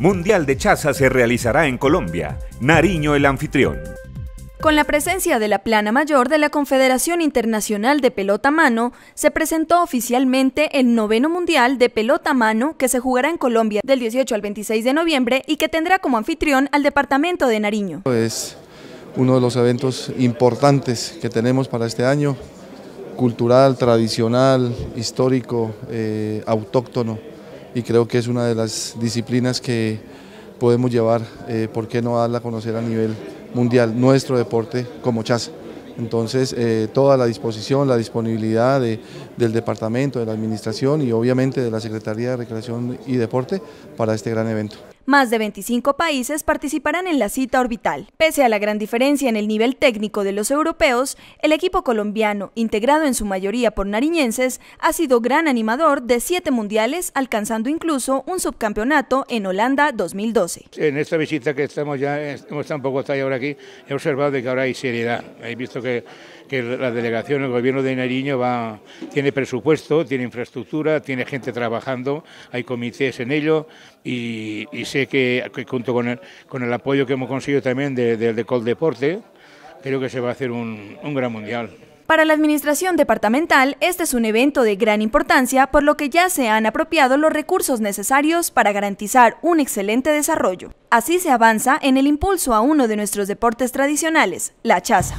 Mundial de Chaza se realizará en Colombia, Nariño el anfitrión. Con la presencia de la plana mayor de la Confederación Internacional de Pelota Mano, se presentó oficialmente el noveno Mundial de Pelota Mano que se jugará en Colombia del 18 al 26 de noviembre y que tendrá como anfitrión al departamento de Nariño. Es uno de los eventos importantes que tenemos para este año, cultural, tradicional, histórico, eh, autóctono y creo que es una de las disciplinas que podemos llevar, eh, ¿por qué no darla a conocer a nivel mundial nuestro deporte como chas Entonces, eh, toda la disposición, la disponibilidad del departamento, de la administración y obviamente de la Secretaría de Recreación y Deporte para este gran evento. Más de 25 países participarán en la cita orbital. Pese a la gran diferencia en el nivel técnico de los europeos, el equipo colombiano, integrado en su mayoría por nariñenses, ha sido gran animador de siete mundiales, alcanzando incluso un subcampeonato en Holanda 2012. En esta visita que estamos ya, hemos estado un poco hasta ahora aquí, he observado que ahora hay seriedad. He visto que, la delegación, el gobierno de Nariño va, tiene presupuesto, tiene infraestructura, tiene gente trabajando, hay comités en ello y se que, junto con el, apoyo que hemos conseguido también del de, creo que se va a hacer un gran mundial. Para la administración departamental, este es un evento de gran importancia, por lo que ya se han apropiado los recursos necesarios para garantizar un excelente desarrollo. Así se avanza en el impulso a uno de nuestros deportes tradicionales, la chaza.